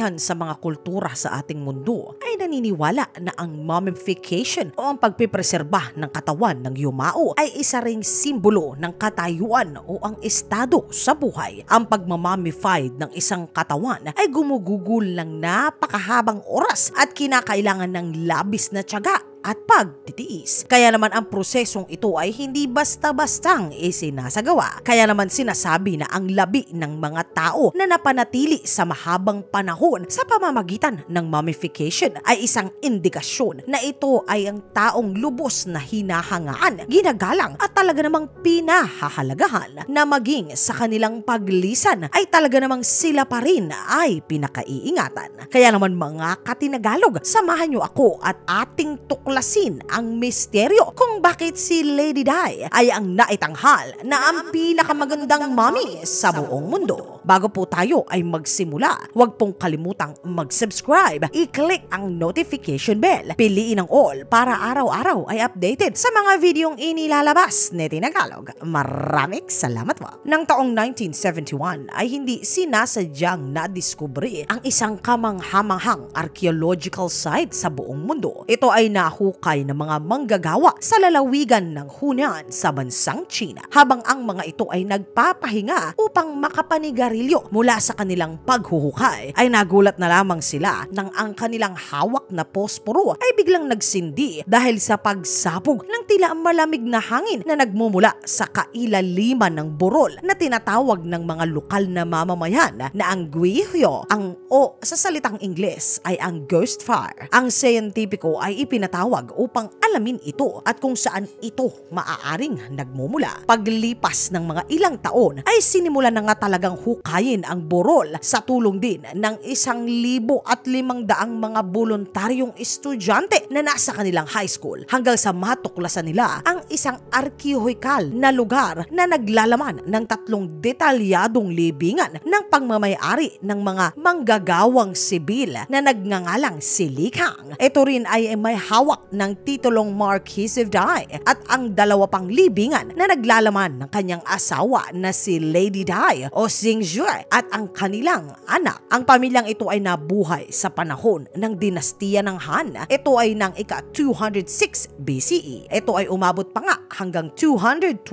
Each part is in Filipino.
karamihan sa mga kultura sa ating mundo ay naniniwala na ang mummification o ang pagpipreserba ng katawan ng yumao ay isa ring simbolo ng katayuan o ang estado sa buhay. Ang pagmamummified ng isang katawan ay gumugugol ng napakahabang oras at kinakailangan ng labis na tiyaga at pagtitiis. Kaya naman ang prosesong ito ay hindi basta-bastang isinasagawa. Kaya naman sinasabi na ang labi ng mga tao na napanatili sa mahabang panahon sa pamamagitan ng mummification ay isang indikasyon na ito ay ang taong lubos na hinahangaan, ginagalang at talaga namang pinahahalagahan na maging sa kanilang paglisan ay talaga namang sila pa rin ay pinakaiingatan. Kaya naman mga katinagalog, samahan nyo ako at ating tuklasin tuklasin ang misteryo kung bakit si Lady Di ay ang naitanghal na ang pinakamagandang mommy sa buong mundo. Bago po tayo ay magsimula, huwag pong kalimutang mag-subscribe, i-click ang notification bell, piliin ang all para araw-araw ay updated sa mga videong inilalabas ni Tinagalog. Maraming salamat po! Nang taong 1971 ay hindi sinasadyang nadiskubre ang isang kamanghamanghang archaeological site sa buong mundo. Ito ay nahukay ng mga manggagawa sa lalawigan ng Hunan sa bansang China, habang ang mga ito ay nagpapahinga upang makapanigari sigarilyo mula sa kanilang paghuhukay ay nagulat na lamang sila nang ang kanilang hawak na posporo ay biglang nagsindi dahil sa pagsapog ng tila malamig na hangin na nagmumula sa kailaliman ng burol na tinatawag ng mga lokal na mamamayan na ang guihyo, ang o sa salitang Ingles ay ang ghost fire. Ang scientifico ay ipinatawag upang alamin ito at kung saan ito maaaring nagmumula. Paglipas ng mga ilang taon ay sinimula na nga talagang hukay kain ang burol sa tulong din ng isang libo at limang daang mga voluntaryong estudyante na nasa kanilang high school hanggang sa matuklasan nila ang isang arkihoikal na lugar na naglalaman ng tatlong detalyadong libingan ng pangmamayari ng mga manggagawang sibil na nagngangalang silikang. Ito rin ay may hawak ng titulong Marquis of Dye at ang dalawa pang libingan na naglalaman ng kanyang asawa na si Lady Dye o Sing Anjou at ang kanilang anak. Ang pamilyang ito ay nabuhay sa panahon ng dinastiya ng Han. Ito ay ng ika-206 BCE. Ito ay umabot pa nga hanggang 220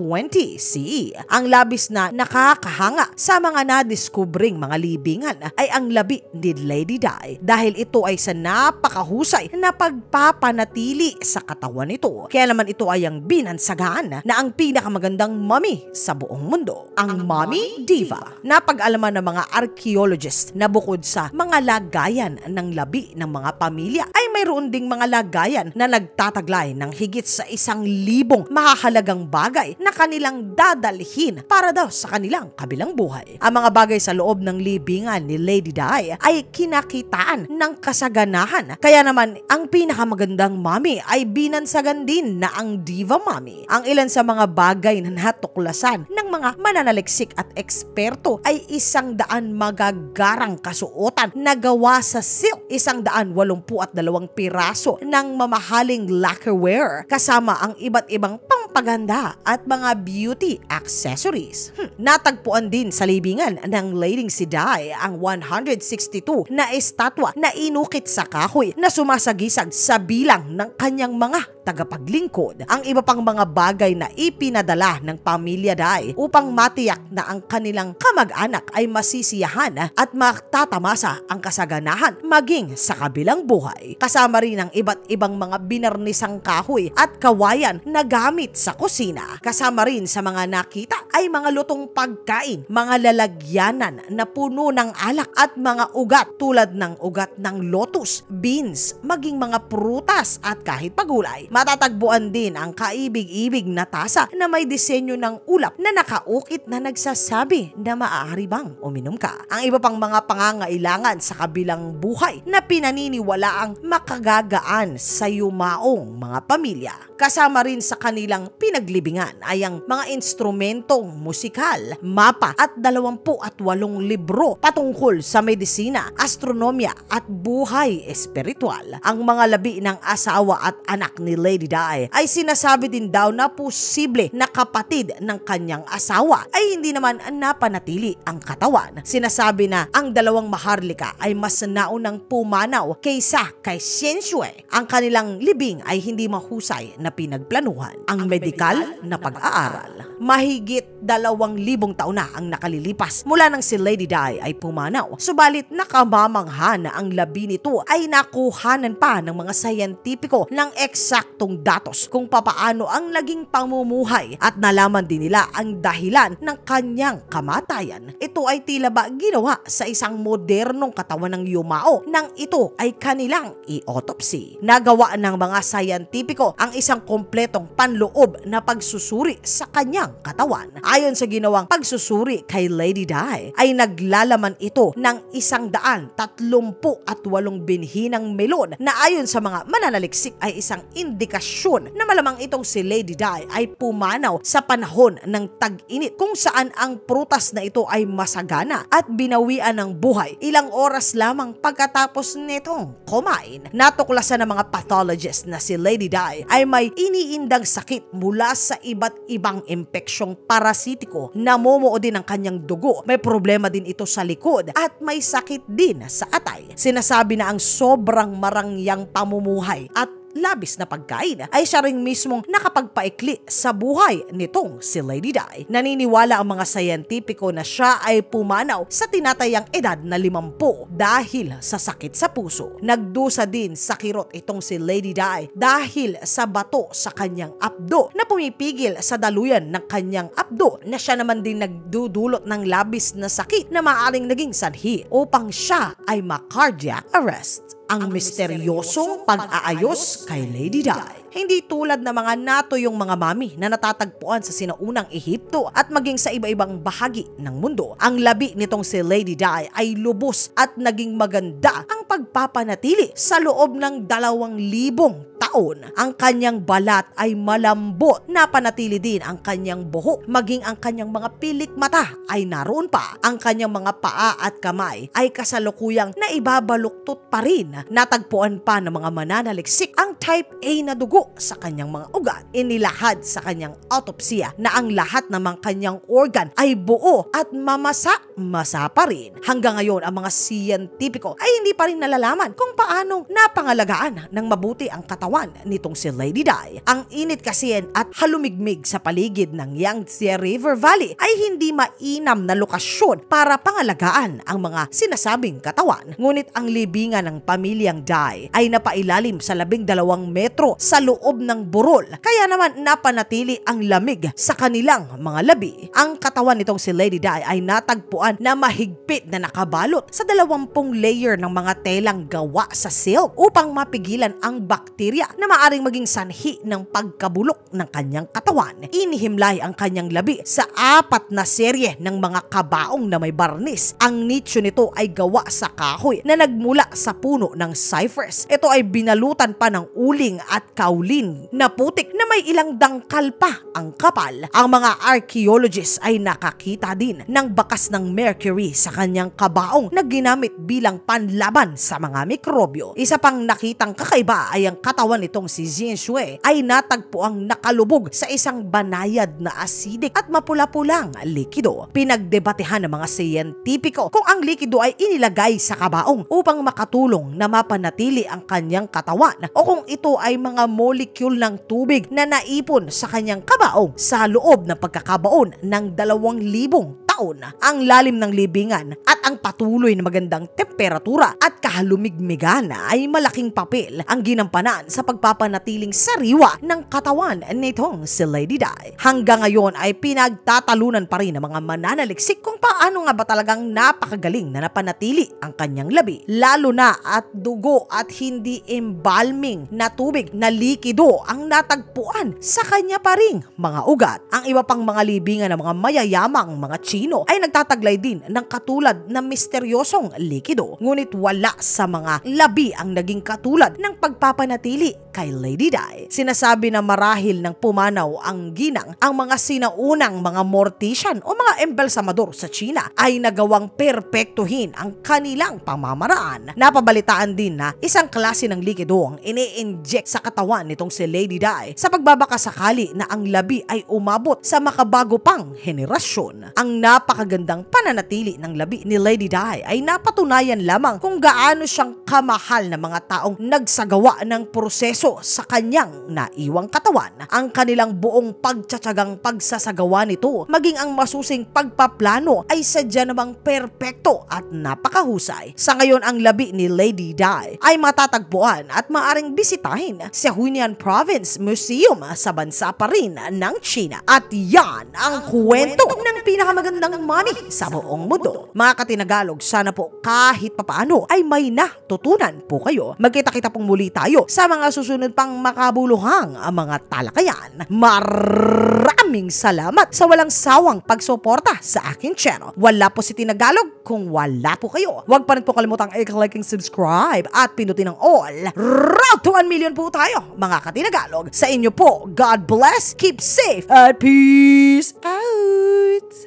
CE. Ang labis na nakakahanga sa mga nadiskubring mga libingan ay ang labi ni Lady Di dahil ito ay sa napakahusay na pagpapanatili sa katawan nito. Kaya naman ito ay ang binansagan na ang pinakamagandang mami sa buong mundo. Ang, ang Mommy Diva. Diva napag-alaman ng mga archaeologists na bukod sa mga lagayan ng labi ng mga pamilya mayroon ding mga lagayan na nagtataglay ng higit sa isang libong mahahalagang bagay na kanilang dadalhin para daw sa kanilang kabilang buhay. Ang mga bagay sa loob ng libingan ni Lady Di ay kinakitaan ng kasaganahan. Kaya naman, ang pinakamagandang mami ay binansagan din na ang diva mami. Ang ilan sa mga bagay na natuklasan ng mga mananaliksik at eksperto ay isang daan magagarang kasuotan na gawa sa silk, isang daan walumpu at dalawang piraso ng mamahaling lacquerware kasama ang iba't ibang pampaganda at mga beauty accessories. Hmm. Natagpuan din sa libingan ng Lading Siday ang 162 na estatwa na inukit sa kahoy na sumasagisag sa bilang ng kanyang mga tagapaglingkod ang iba pang mga bagay na ipinadala ng pamilya dai upang matiyak na ang kanilang kamag-anak ay masisiyahan at matatamasa ang kasaganahan maging sa kabilang buhay. Kasama rin ang iba't ibang mga binarnisang kahoy at kawayan na gamit sa kusina. Kasama rin sa mga nakita ay mga lutong pagkain, mga lalagyanan na puno ng alak at mga ugat tulad ng ugat ng lotus, beans, maging mga prutas at kahit pagulay. Matatagpuan din ang kaibig-ibig na tasa na may disenyo ng ulap na nakaukit na nagsasabi na maaari bang uminom ka. Ang iba pang mga pangangailangan sa kabilang buhay na pinaniniwala ang makagagaan sa yumaong mga pamilya. Kasama rin sa kanilang pinaglibingan ay ang mga instrumentong musikal, mapa at dalawampu at walong libro patungkol sa medisina, astronomya at buhay espiritual. Ang mga labi ng asawa at anak ni Lady Di ay sinasabi din daw na posible na kapatid ng kanyang asawa ay hindi naman napanatili ang katawan. Sinasabi na ang dalawang maharlika ay mas naunang pumanaw kaysa kay Shenshue. Ang kanilang libing ay hindi mahusay na pinagplanuhan. Ang, ang medikal, medikal na pag-aaral. Mahigit dalawang libong taon na ang nakalilipas mula nang si Lady Di ay pumanaw. Subalit nakamamangha na ang labi nito ay nakuhanan pa ng mga sayantipiko ng eksakt eksaktong datos kung papaano ang naging pamumuhay at nalaman din nila ang dahilan ng kanyang kamatayan. Ito ay tila ba ginawa sa isang modernong katawan ng yumao nang ito ay kanilang i-autopsy. Nagawa ng mga sayantipiko ang isang kompletong panloob na pagsusuri sa kanyang katawan. Ayon sa ginawang pagsusuri kay Lady Di ay naglalaman ito ng isang daan tatlumpu at walong binhinang melon na ayon sa mga mananaliksik ay isang indik indikasyon na malamang itong si Lady Di ay pumanaw sa panahon ng tag-init kung saan ang prutas na ito ay masagana at binawian ng buhay ilang oras lamang pagkatapos nitong kumain. Natuklasan ng mga pathologist na si Lady Di ay may iniindang sakit mula sa iba't ibang impeksyong parasitiko. Namumuo din ang kanyang dugo. May problema din ito sa likod at may sakit din sa atay. Sinasabi na ang sobrang marangyang pamumuhay at labis na pagkain ay siya rin mismong nakapagpaikli sa buhay nitong si Lady Di. Naniniwala ang mga sayentipiko na siya ay pumanaw sa tinatayang edad na 50 dahil sa sakit sa puso. Nagdusa din sa kirot itong si Lady Di dahil sa bato sa kanyang abdo na pumipigil sa daluyan ng kanyang abdo na siya naman din nagdudulot ng labis na sakit na maaring naging sanhi upang siya ay ma-cardiac arrest ang misteryosong pag-aayos kay Lady Di. Hindi tulad ng mga nato yung mga mami na natatagpuan sa sinaunang Ehipto at maging sa iba-ibang bahagi ng mundo. Ang labi nitong si Lady Di ay lubos at naging maganda ang pagpapanatili sa loob ng dalawang libong taon, ang kanyang balat ay malambot. Napanatili din ang kanyang buhok, maging ang kanyang mga pilik mata ay naroon pa. Ang kanyang mga paa at kamay ay kasalukuyang naibabaluktot pa rin. Natagpuan pa ng mga mananaliksik ang type A na dugo sa kanyang mga ugat. Inilahad sa kanyang autopsiya na ang lahat namang kanyang organ ay buo at mamasa, masa pa rin. Hanggang ngayon, ang mga siyentipiko ay hindi pa rin nalalaman kung paanong napangalagaan ng mabuti ang katawan nitong si Lady Di. Ang init kasi at halumigmig sa paligid ng Yangtze River Valley ay hindi mainam na lokasyon para pangalagaan ang mga sinasabing katawan. Ngunit ang libingan ng pamilyang Di ay napailalim sa labing dalawang metro sa loob ng burol. Kaya naman napanatili ang lamig sa kanilang mga labi. Ang katawan nitong si Lady Di ay natagpuan na mahigpit na nakabalot sa dalawampung layer ng mga telang gawa sa silk upang mapigilan ang bakterya na maaring maging sanhi ng pagkabulok ng kanyang katawan. Inihimlay ang kanyang labi sa apat na serye ng mga kabaong na may barnis. Ang nicho nito ay gawa sa kahoy na nagmula sa puno ng cypress. Ito ay binalutan pa ng uling at kaw Shaolin na putik na may ilang dangkal pa ang kapal. Ang mga archaeologists ay nakakita din ng bakas ng mercury sa kanyang kabaong na ginamit bilang panlaban sa mga mikrobyo. Isa pang nakitang kakaiba ay ang katawan nitong si Jin Shui ay natagpo ang nakalubog sa isang banayad na asidik at mapula-pulang likido. Pinagdebatehan ng mga siyentipiko kung ang likido ay inilagay sa kabaong upang makatulong na mapanatili ang kanyang katawan o kung ito ay mga mo molecule ng tubig na naipon sa kanyang kabaong sa loob ng pagkakabaon ng dalawang libong taon, ang lalim ng libingan at ang patuloy na magandang temperatura at kahalumigmigan ay malaking papel ang ginampanan sa pagpapanatiling sariwa ng katawan nitong si Lady Di. Hanggang ngayon ay pinagtatalunan pa rin ng mga mananaliksik kung paano nga ba talagang napakagaling na napanatili ang kanyang labi. Lalo na at dugo at hindi embalming na tubig na likido ang natagpuan sa kanya pa ring mga ugat. Ang iba pang mga libingan ng mga mayayamang mga Chino Pilipino ay nagtataglay din ng katulad na misteryosong likido. Ngunit wala sa mga labi ang naging katulad ng pagpapanatili kay Lady Di. Sinasabi na marahil ng pumanaw ang ginang ang mga sinaunang mga mortician o mga embalsamador sa China ay nagawang perpektuhin ang kanilang pamamaraan. Napabalitaan din na isang klase ng likido ang ini-inject sa katawan nitong si Lady Di sa pagbabakasakali na ang labi ay umabot sa makabago pang henerasyon. Ang napakagandang pananatili ng labi ni Lady Di ay napatunayan lamang kung gaano siyang kamahal ng mga taong nagsagawa ng proseso puso sa kanyang naiwang katawan. Ang kanilang buong pagtsatsagang pagsasagawa nito maging ang masusing pagpaplano ay sadya namang perpekto at napakahusay. Sa ngayon ang labi ni Lady Di ay matatagpuan at maaring bisitahin sa Hunan Province Museum sa bansa pa rin ng China. At yan ang, kwento, kwento ng pinakamagandang mami sa buong mundo. Mga katinagalog, sana po kahit papaano ay may natutunan po kayo. Magkita-kita pong muli tayo sa mga susunod susunod pang makabuluhang ang mga talakayan. Maraming salamat sa walang sawang pagsuporta sa aking channel. Wala po si Tinagalog kung wala po kayo. Huwag pa rin po kalimutang i-click and subscribe at pindutin ang all. Road to 1 million po tayo, mga katinagalog. Sa inyo po, God bless, keep safe, at peace out!